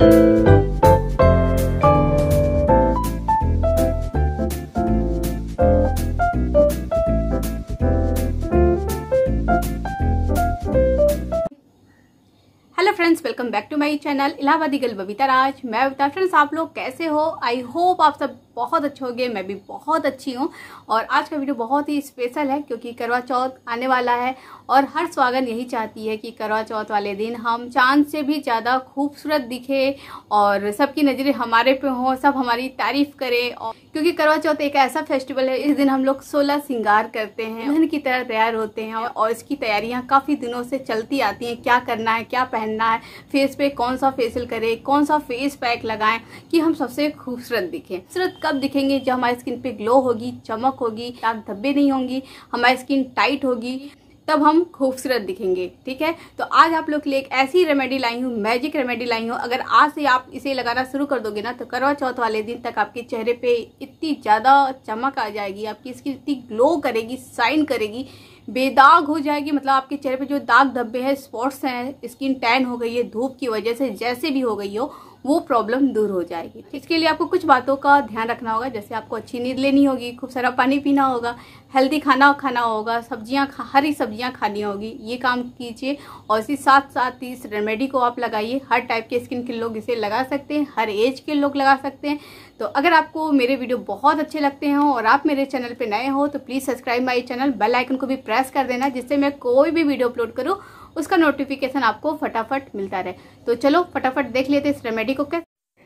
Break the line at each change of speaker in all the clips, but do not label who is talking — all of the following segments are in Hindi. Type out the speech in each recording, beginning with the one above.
Thank you. Friends welcome back to my channel Allahabadi gal Babita राज मैं बबीता फ्रेंड्स आप लोग कैसे हो आई होप आप सब बहुत अच्छे होंगे मैं भी बहुत अच्छी हूँ और आज का वीडियो बहुत ही स्पेशल है क्योंकि करवा चौथ आने वाला है और हर स्वागत यही चाहती है कि करवा चौथ वाले दिन हम चांद से भी ज़्यादा खूबसूरत दिखे और सबकी नज़रें हमारे पे हों सब हमारी तारीफ करें और क्योंकि करवा चौथ एक ऐसा फेस्टिवल है इस दिन हम लोग सोलह सिंगार करते हैं दुल्हन की तरह तैयार होते हैं और इसकी तैयारियाँ काफ़ी दिनों से चलती आती हैं क्या करना है क्या पहनना है लगाएं फेस पे कौन सा फेसियल करें कौन सा फेस पैक लगाएं कि हम सबसे खूबसूरत दिखें खूबसूरत कब दिखेंगे जब हमारी स्किन पे ग्लो होगी चमक होगी दाग धब्बे नहीं होंगी हमारी स्किन टाइट होगी तब हम खूबसूरत दिखेंगे ठीक है तो आज आप लोग के लिए एक ऐसी रेमेडी लाई हूँ मैजिक रेमेडी लाई हूँ अगर आज से आप इसे लगाना शुरू कर दोगे ना तो करवा चौथ वाले दिन तक आपके चेहरे पे इतनी ज़्यादा चमक आ जाएगी आपकी स्किन इतनी ग्लो करेगी साइन करेगी बेदाग हो जाएगी मतलब आपके चेहरे पे जो दाग धब्बे हैं स्पॉट्स हैं स्किन टैन हो गई है धूप की वजह से जैसे भी हो गई हो वो प्रॉब्लम दूर हो जाएगी इसके लिए आपको कुछ बातों का ध्यान रखना होगा जैसे आपको अच्छी नींद लेनी होगी खूब सारा पानी पीना होगा हेल्दी खाना खाना होगा सब्जियां हरी सब्जियां खानी होगी ये काम कीजिए और इसी साथ साथ इस रेमेडी को आप लगाइए हर टाइप के स्किन के लोग इसे लगा सकते हैं हर एज के लोग लगा सकते हैं तो अगर आपको मेरे वीडियो बहुत अच्छे लगते हैं और आप मेरे चैनल पर नए हो तो please subscribe my channel bell icon को भी प्रेस कर देना जिससे मैं कोई भी वीडियो अपलोड करूँ उसका नोटिफिकेशन आपको फटाफट मिलता रहे तो चलो फटाफट देख लेते इस रेमेडी को कैसे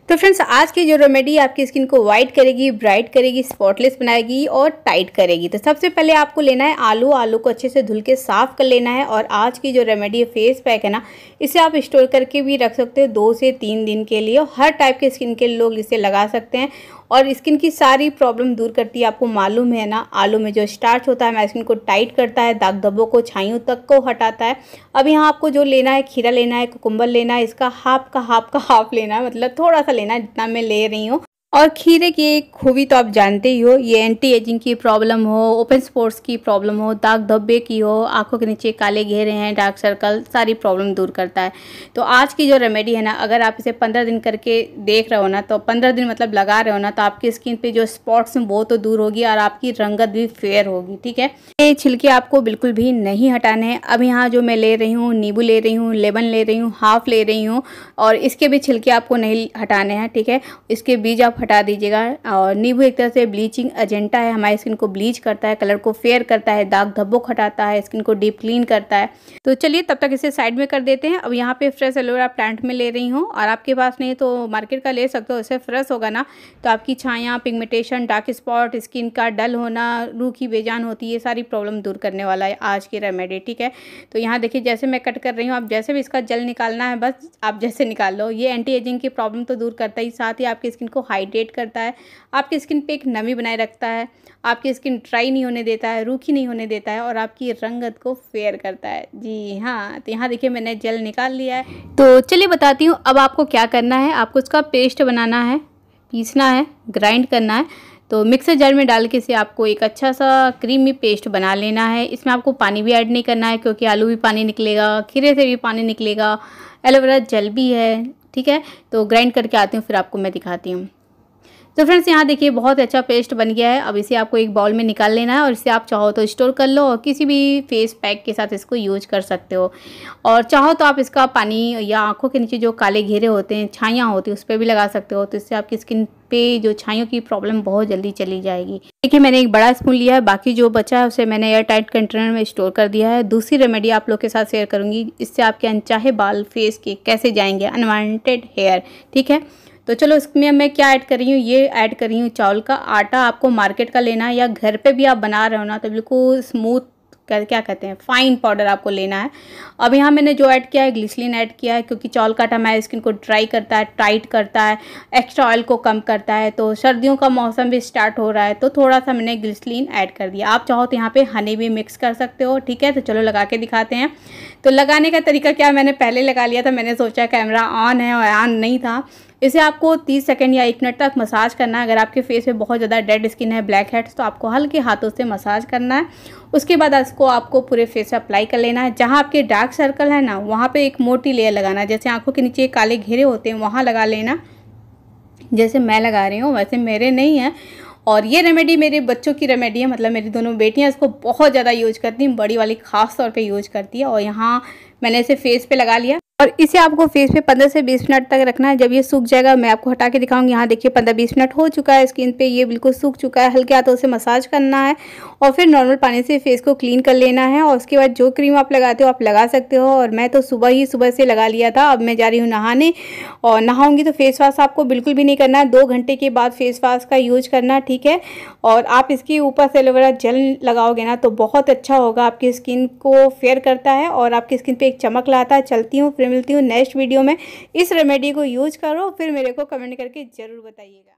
तो फ्रेंड्स आज की जो रेमेडी आपकी स्किन को वाइट करेगी ब्राइट करेगी स्पॉटलेस बनाएगी और टाइट करेगी तो सबसे पहले आपको लेना है आलू आलू को अच्छे से धुल के साफ़ कर लेना है और आज की जो रेमेडी है फेस पैक है ना इसे आप स्टोर करके भी रख सकते हो दो से तीन दिन के लिए हर टाइप के स्किन के लोग इसे लगा सकते हैं और स्किन की सारी प्रॉब्लम दूर करती है आपको मालूम है ना आलू में जो स्टार्च होता है मैं स्किन को टाइट करता है दाग धब्बों को छाइयों तक को हटाता है अब यहाँ आपको जो लेना है खीरा लेना है कुकुम्बर लेना है इसका हाफ का हाफ का हाफ लेना है मतलब थोड़ा सा लेना है जितना मैं ले रही हूँ और खीरे की एक खूबी तो आप जानते ही हो ये एंटी एजिंग की प्रॉब्लम हो ओपन स्पोर्ट्स की प्रॉब्लम हो दाग धब्बे की हो आंखों के नीचे काले घेरे हैं डार्क सर्कल सारी प्रॉब्लम दूर करता है तो आज की जो रेमेडी है ना अगर आप इसे पंद्रह दिन करके देख रहे हो ना तो पंद्रह दिन मतलब लगा रहे हो ना तो आपकी स्किन पर जो स्पॉट्स हैं वो तो दूर होगी और आपकी रंगत भी फेयर होगी ठीक है ये छिलके आपको बिल्कुल भी नहीं हटाने हैं अब यहाँ जो मैं ले रही हूँ नींबू ले रही हूँ लेमन ले रही हूँ हाफ ले रही हूँ और इसके भी छिलके आपको नहीं हटाने हैं ठीक है इसके बीज आप हटा दीजिएगा और नींबू एक तरह से ब्लीचिंग एजेंटा है हमारी स्किन को ब्लीच करता है कलर को फेयर करता है दाग धब्बों हटाता है स्किन को डीप क्लीन करता है तो चलिए तब तक इसे साइड में कर देते हैं अब यहाँ पे फ्रेश एलोवेरा प्लांट में ले रही हूँ और आपके पास नहीं तो मार्केट का ले सकते हो उससे फ्रेश होगा ना तो आपकी छाया पिगमेटेशन डार्क स्पॉट स्किन का डल होना रूह की बेजान होती है ये सारी प्रॉब्लम दूर करने वाला है आज की रेमेडी ठीक है तो यहाँ देखिए जैसे मैं कट कर रही हूँ आप जैसे भी इसका जल निकालना है बस आप जैसे निकाल लो ये एंटी एजिंग की प्रॉब्लम तो दूर करता ही साथ ही आपकी स्किन को हाइड हाइड्रेट करता है आपकी स्किन पे एक नमी बनाए रखता है आपकी स्किन ड्राई नहीं होने देता है रूखी नहीं होने देता है और आपकी रंगत को फेयर करता है जी हाँ तो यहाँ देखिए मैंने जेल निकाल लिया है तो चलिए बताती हूँ अब आपको क्या करना है आपको उसका पेस्ट बनाना है पीसना है ग्राइंड करना है तो मिक्सर जार में डाल के इसे आपको एक अच्छा सा क्रीमी पेस्ट बना लेना है इसमें आपको पानी भी ऐड नहीं करना है क्योंकि आलू भी पानी निकलेगा खीरे से भी पानी निकलेगा एलोवेरा जल भी है ठीक है तो ग्राइंड करके आती हूँ फिर आपको मैं दिखाती हूँ तो फ्रेंड्स यहाँ देखिए बहुत अच्छा पेस्ट बन गया है अब इसे आपको एक बाउल में निकाल लेना है और इसे आप चाहो तो स्टोर कर लो और किसी भी फेस पैक के साथ इसको यूज कर सकते हो और चाहो तो आप इसका पानी या आंखों के नीचे जो काले घेरे होते हैं छाइयाँ होती हैं उस पर भी लगा सकते हो तो इससे आपकी स्किन पे जो छाइयों की प्रॉब्लम बहुत जल्दी चली जाएगी देखिए मैंने एक बड़ा स्पून लिया है बाकी जो बचा है उसे मैंने एयर टाइट कंटेनर में स्टोर कर दिया है दूसरी रेमेडी आप लोग के साथ शेयर करूँगी इससे आपके अनचाहे बाल फेस के कैसे जाएंगे अनवांटेड हेयर ठीक है तो चलो इसमें मैं क्या ऐड कर रही हूँ ये ऐड कर रही हूँ चावल का आटा आपको मार्केट का लेना है या घर पे भी आप बना रहे हो ना तो बिल्कुल स्मूथ कर क्या कहते हैं फाइन पाउडर आपको लेना है अब यहाँ मैंने जो ऐड किया है ग्लिसलिन ऐड किया है क्योंकि चावल का आटा हमारे स्किन को ड्राई करता है टाइट करता है एक्स्ट्रा ऑयल को कम करता है तो सर्दियों का मौसम भी स्टार्ट हो रहा है तो थोड़ा सा मैंने ग्लिसलिन ऐड कर दिया आप चाहो तो यहाँ पे हनी भी मिक्स कर सकते हो ठीक है तो चलो लगा के दिखाते हैं तो लगाने का तरीका क्या मैंने पहले लगा लिया था मैंने सोचा कैमरा ऑन है और ऑन नहीं था इसे आपको 30 सेकेंड या एक मिनट तक मसाज करना है अगर आपके फेस पे बहुत ज़्यादा डेड स्किन है ब्लैक हेड्स तो आपको हल्के हाथों से मसाज करना है उसके बाद इसको आपको पूरे फेस पे अप्लाई कर लेना है जहाँ आपके डार्क सर्कल है ना वहाँ पर एक मोटी लेयर लगाना है जैसे आँखों के नीचे काले घेरे होते हैं वहाँ लगा लेना जैसे मैं लगा रही हूँ वैसे मेरे नहीं हैं और ये रेमेडी मेरे बच्चों की रेमेडी है मतलब मेरी दोनों बेटियाँ इसको बहुत ज़्यादा यूज करती हैं बड़ी वाली खास तौर पे यूज करती है और यहाँ मैंने इसे फेस पे लगा लिया और इसे आपको फेस पे 15 से 20 मिनट तक रखना है जब ये सूख जाएगा मैं आपको हटा के दिखाऊंगी यहाँ देखिए 15-20 मिनट हो चुका है स्किन पे ये बिल्कुल सूख चुका है हल्के हाथों से मसाज करना है और फिर नॉर्मल पानी से फेस को क्लीन कर लेना है और उसके बाद जो क्रीम आप लगाते हो आप लगा सकते हो और मैं तो सुबह ही सुबह से लगा लिया था अब मैं जा रही हूँ नहाने और नहाऊँगी तो फेस वाश आपको बिल्कुल भी नहीं करना है दो घंटे के बाद फेस वाश का यूज करना ठीक है और आप इसके ऊपर से एलोवेरा जेल लगाओगे ना तो बहुत अच्छा होगा आपकी स्किन को फेयर करता है और आपकी स्किन पर एक चमक लाता है चलती हूँ फिर मिलती हूँ नेक्स्ट वीडियो में इस रेमेडी को यूज करो फिर मेरे को कमेंट करके ज़रूर बताइएगा